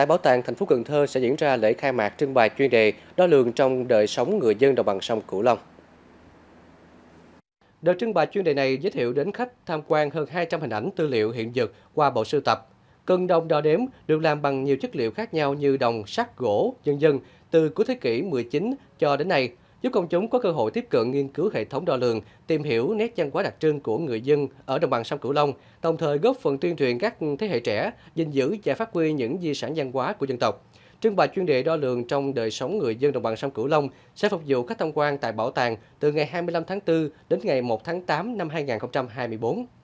tại Bảo tàng thành phố Cần Thơ sẽ diễn ra lễ khai mạc trưng bày chuyên đề đo lường trong đời sống người dân đồng bằng sông Cửu Long. Đợt trưng bày chuyên đề này giới thiệu đến khách tham quan hơn 200 hình ảnh tư liệu hiện vật qua bộ sưu tập. Cân đồng đo đếm được làm bằng nhiều chất liệu khác nhau như đồng, sắt, gỗ, dân dân từ cuối thế kỷ 19 cho đến nay – giúp công chúng có cơ hội tiếp cận nghiên cứu hệ thống đo lường, tìm hiểu nét văn hóa đặc trưng của người dân ở đồng bằng sông Cửu Long, đồng thời góp phần tuyên truyền các thế hệ trẻ gìn giữ và phát huy những di sản văn hóa của dân tộc. Trưng bày chuyên đề đo lường trong đời sống người dân đồng bằng sông Cửu Long sẽ phục vụ khách tham quan tại bảo tàng từ ngày 25 tháng 4 đến ngày 1 tháng 8 năm 2024.